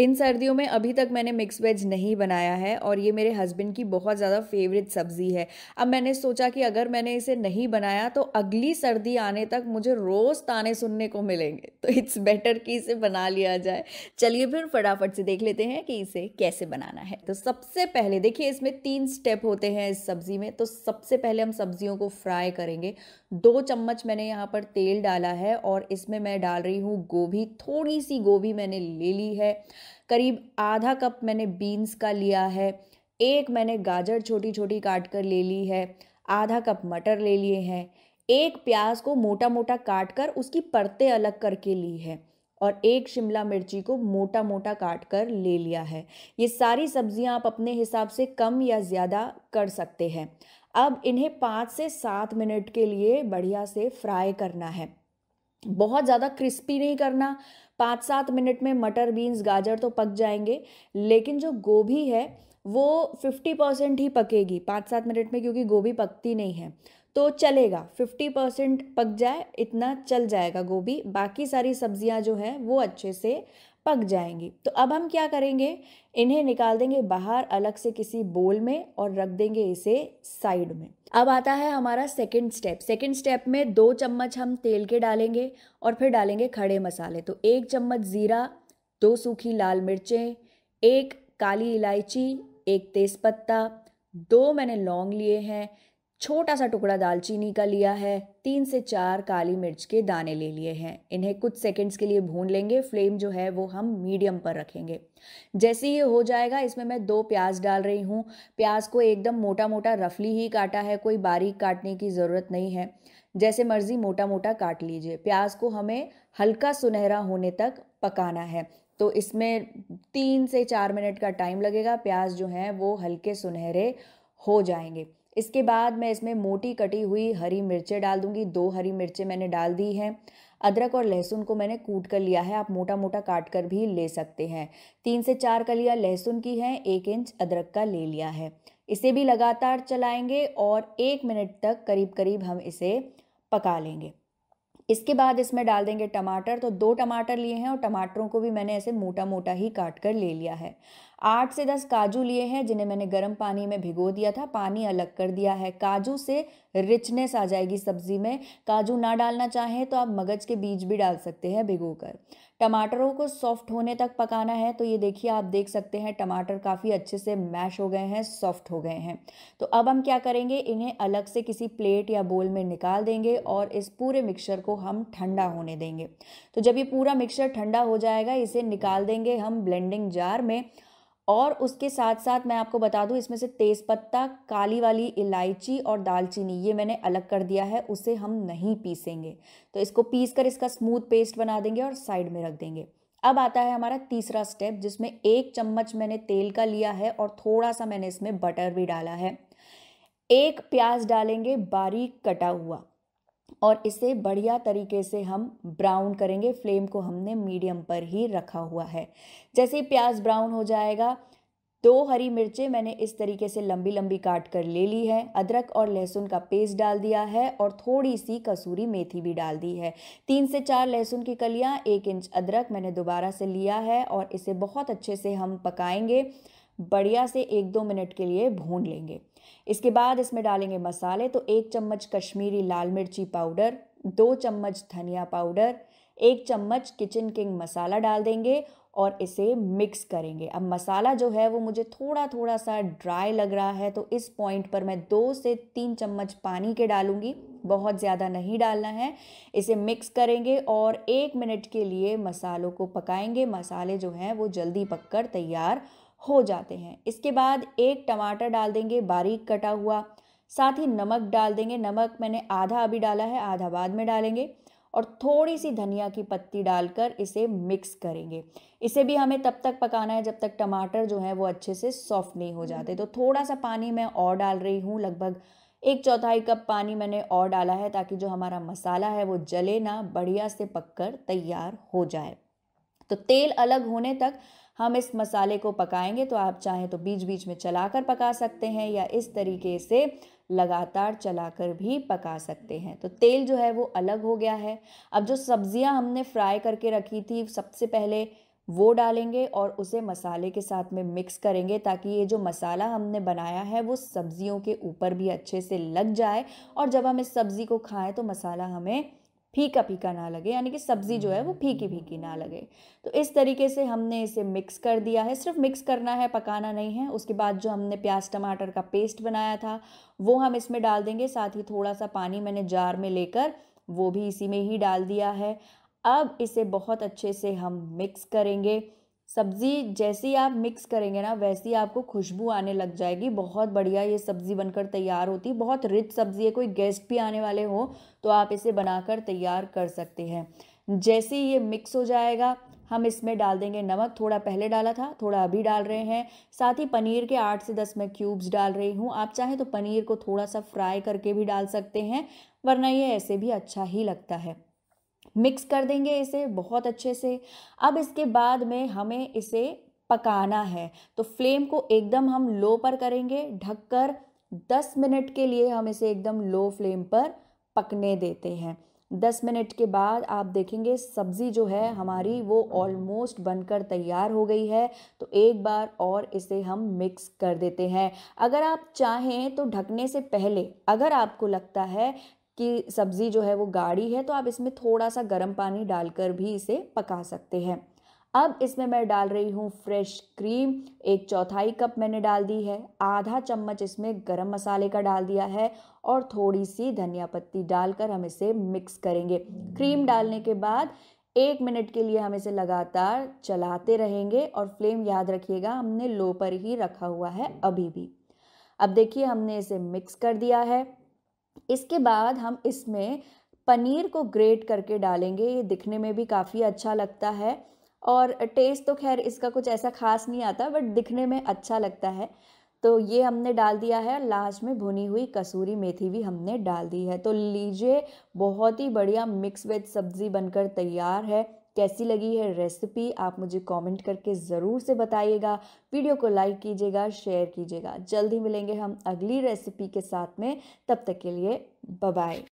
इन सर्दियों में अभी तक मैंने मिक्स वेज नहीं बनाया है और ये मेरे हस्बैंड की बहुत ज़्यादा फेवरेट सब्ज़ी है अब मैंने सोचा कि अगर मैंने इसे नहीं बनाया तो अगली सर्दी आने तक मुझे रोज़ ताने सुनने को मिलेंगे तो इट्स बेटर कि इसे बना लिया जाए चलिए फिर फटाफट से देख लेते हैं कि इसे कैसे बनाना है तो सबसे पहले देखिए इसमें तीन स्टेप होते हैं इस सब्ज़ी में तो सबसे पहले हम सब्जियों को फ्राई करेंगे दो चम्मच मैंने यहाँ पर तेल डाला है और इसमें मैं डाल रही हूँ गोभी थोड़ी सी गोभी मैंने ले ली है करीब आधा कप मैंने बीन्स का लिया है एक मैंने गाजर छोटी छोटी काट कर ले ली है आधा कप मटर ले लिए हैं एक प्याज को मोटा मोटा काट कर उसकी परतें अलग करके ली है और एक शिमला मिर्ची को मोटा मोटा काट कर ले लिया है ये सारी सब्जियां आप अपने हिसाब से कम या ज़्यादा कर सकते हैं अब इन्हें पाँच से सात मिनट के लिए बढ़िया से फ्राई करना है बहुत ज़्यादा क्रिस्पी नहीं करना पाँच सात मिनट में मटर बीन्स गाजर तो पक जाएंगे लेकिन जो गोभी है वो फिफ्टी परसेंट ही पकेगी पाँच सात मिनट में क्योंकि गोभी पकती नहीं है तो चलेगा 50 परसेंट पक जाए इतना चल जाएगा गोभी बाकी सारी सब्जियां जो है वो अच्छे से पक जाएंगी तो अब हम क्या करेंगे इन्हें निकाल देंगे बाहर अलग से किसी बोल में और रख देंगे इसे साइड में अब आता है हमारा सेकंड स्टेप सेकंड स्टेप में दो चम्मच हम तेल के डालेंगे और फिर डालेंगे खड़े मसाले तो एक चम्मच ज़ीरा दो सूखी लाल मिर्चें एक काली इलायची एक तेज़पत्ता दो मैंने लौंग लिए हैं छोटा सा टुकड़ा दालचीनी का लिया है तीन से चार काली मिर्च के दाने ले लिए हैं इन्हें कुछ सेकंड्स के लिए भून लेंगे फ्लेम जो है वो हम मीडियम पर रखेंगे जैसे ही हो जाएगा इसमें मैं दो प्याज डाल रही हूँ प्याज को एकदम मोटा मोटा रफली ही काटा है कोई बारीक काटने की ज़रूरत नहीं है जैसे मर्ज़ी मोटा मोटा काट लीजिए प्याज को हमें हल्का सुनहरा होने तक पकाना है तो इसमें तीन से चार मिनट का टाइम लगेगा प्याज जो है वो हल्के सुनहरे हो जाएंगे इसके बाद मैं इसमें मोटी कटी हुई हरी मिर्चें डाल दूंगी दो हरी मिर्चें मैंने डाल दी हैं अदरक और लहसुन को मैंने कूट कर लिया है आप मोटा मोटा काट कर भी ले सकते हैं तीन से चार कलियाँ लहसुन की हैं एक इंच अदरक का ले लिया है इसे भी लगातार चलाएंगे और एक मिनट तक करीब करीब हम इसे पका लेंगे इसके बाद इसमें डाल देंगे टमाटर तो दो टमाटर लिए हैं और टमाटरों को भी मैंने ऐसे मोटा मोटा ही काट कर ले लिया है आठ से दस काजू लिए हैं जिन्हें मैंने गर्म पानी में भिगो दिया था पानी अलग कर दिया है काजू से रिचनेस आ जाएगी सब्जी में काजू ना डालना चाहें तो आप मगज के बीज भी डाल सकते हैं भिगो कर टमाटरों को सॉफ्ट होने तक पकाना है तो ये देखिए आप देख सकते हैं टमाटर काफ़ी अच्छे से मैश हो गए हैं सॉफ्ट हो गए हैं तो अब हम क्या करेंगे इन्हें अलग से किसी प्लेट या बोल में निकाल देंगे और इस पूरे मिक्सचर को हम ठंडा होने देंगे तो जब ये पूरा मिक्सचर ठंडा हो जाएगा इसे निकाल देंगे हम ब्लेंडिंग जार में और उसके साथ साथ मैं आपको बता दूं इसमें से तेज़पत्ता काली वाली इलायची और दालचीनी ये मैंने अलग कर दिया है उसे हम नहीं पीसेंगे तो इसको पीस कर इसका स्मूथ पेस्ट बना देंगे और साइड में रख देंगे अब आता है हमारा तीसरा स्टेप जिसमें एक चम्मच मैंने तेल का लिया है और थोड़ा सा मैंने इसमें बटर भी डाला है एक प्याज डालेंगे बारीक कटा हुआ और इसे बढ़िया तरीके से हम ब्राउन करेंगे फ्लेम को हमने मीडियम पर ही रखा हुआ है जैसे ही प्याज ब्राउन हो जाएगा दो हरी मिर्चें मैंने इस तरीके से लंबी लंबी काट कर ले ली है अदरक और लहसुन का पेस्ट डाल दिया है और थोड़ी सी कसूरी मेथी भी डाल दी है तीन से चार लहसुन की कलियाँ एक इंच अदरक मैंने दोबारा से लिया है और इसे बहुत अच्छे से हम पकाएंगे बढ़िया से एक दो मिनट के लिए भून लेंगे इसके बाद इसमें डालेंगे मसाले तो एक चम्मच कश्मीरी लाल मिर्ची पाउडर दो चम्मच धनिया पाउडर एक चम्मच किचन किंग मसाला डाल देंगे और इसे मिक्स करेंगे अब मसाला जो है वो मुझे थोड़ा थोड़ा सा ड्राई लग रहा है तो इस पॉइंट पर मैं दो से तीन चम्मच पानी के डालूंगी बहुत ज़्यादा नहीं डालना है इसे मिक्स करेंगे और एक मिनट के लिए मसालों को पकाएंगे मसाले जो हैं वो जल्दी पककर तैयार हो जाते हैं इसके बाद एक टमाटर डाल देंगे बारीक कटा हुआ साथ ही नमक डाल देंगे नमक मैंने आधा अभी डाला है आधा बाद में डालेंगे और थोड़ी सी धनिया की पत्ती डालकर इसे मिक्स करेंगे इसे भी हमें तब तक पकाना है जब तक टमाटर जो है वो अच्छे से सॉफ्ट नहीं हो हम्म। जाते तो थोड़ा सा पानी मैं और डाल रही हूँ लगभग एक चौथाई कप पानी मैंने और डाला है ताकि जो हमारा मसाला है वो जले ना बढ़िया से पककर तैयार हो जाए तो तेल अलग होने तक हम इस मसाले को पकाएंगे तो आप चाहें तो बीच बीच में चलाकर पका सकते हैं या इस तरीके से लगातार चलाकर भी पका सकते हैं तो तेल जो है वो अलग हो गया है अब जो सब्जियां हमने फ्राई करके रखी थी सबसे पहले वो डालेंगे और उसे मसाले के साथ में मिक्स करेंगे ताकि ये जो मसाला हमने बनाया है वो सब्जियों के ऊपर भी अच्छे से लग जाए और जब हम इस सब्ज़ी को खाएं तो मसाला हमें फीका फीका ना लगे यानी कि सब्ज़ी जो है वो हम्म। फीकी फीकी ना लगे तो इस तरीके से हमने इसे मिक्स कर दिया है सिर्फ मिक्स करना है पकाना नहीं है उसके बाद जो हमने प्याज टमाटर का पेस्ट बनाया था वो हम इसमें डाल देंगे साथ ही थोड़ा सा पानी मैंने जार में लेकर वो भी इसी में ही डाल दिया है अब इसे बहुत अच्छे से हम मिक्स करेंगे सब्ज़ी जैसी आप मिक्स करेंगे ना वैसी आपको खुशबू आने लग जाएगी बहुत बढ़िया ये सब्ज़ी बनकर तैयार होती बहुत रिच सब्ज़ी है कोई गेस्ट भी आने वाले हो तो आप इसे बनाकर तैयार कर सकते हैं जैसे ये मिक्स हो जाएगा हम इसमें डाल देंगे नमक थोड़ा पहले डाला था थोड़ा अभी डाल रहे हैं साथ ही पनीर के आठ से दस मैं क्यूब्स डाल रही हूँ आप चाहें तो पनीर को थोड़ा सा फ्राई करके भी डाल सकते हैं वरना ये ऐसे भी अच्छा ही लगता है मिक्स कर देंगे इसे बहुत अच्छे से अब इसके बाद में हमें इसे पकाना है तो फ्लेम को एकदम हम लो पर करेंगे ढककर 10 मिनट के लिए हम इसे एकदम लो फ्लेम पर पकने देते हैं दस मिनट के बाद आप देखेंगे सब्ज़ी जो है हमारी वो ऑलमोस्ट बनकर तैयार हो गई है तो एक बार और इसे हम मिक्स कर देते हैं अगर आप चाहें तो ढकने से पहले अगर आपको लगता है कि सब्ज़ी जो है वो गाढ़ी है तो आप इसमें थोड़ा सा गर्म पानी डालकर भी इसे पका सकते हैं अब इसमें मैं डाल रही हूँ फ्रेश क्रीम एक चौथाई कप मैंने डाल दी है आधा चम्मच इसमें गरम मसाले का डाल दिया है और थोड़ी सी धनिया पत्ती डालकर हम इसे मिक्स करेंगे क्रीम डालने के बाद एक मिनट के लिए हम इसे लगातार चलाते रहेंगे और फ्लेम याद रखिएगा हमने लो पर ही रखा हुआ है अभी भी अब देखिए हमने इसे मिक्स कर दिया है इसके बाद हम इसमें पनीर को ग्रेट करके डालेंगे ये दिखने में भी काफ़ी अच्छा लगता है और टेस्ट तो खैर इसका कुछ ऐसा खास नहीं आता बट दिखने में अच्छा लगता है तो ये हमने डाल दिया है लास्ट में भुनी हुई कसूरी मेथी भी हमने डाल दी है तो लीजिए बहुत ही बढ़िया मिक्स वेज सब्ज़ी बनकर तैयार है कैसी लगी है रेसिपी आप मुझे कमेंट करके ज़रूर से बताइएगा वीडियो को लाइक कीजिएगा शेयर कीजिएगा जल्द ही मिलेंगे हम अगली रेसिपी के साथ में तब तक के लिए बाय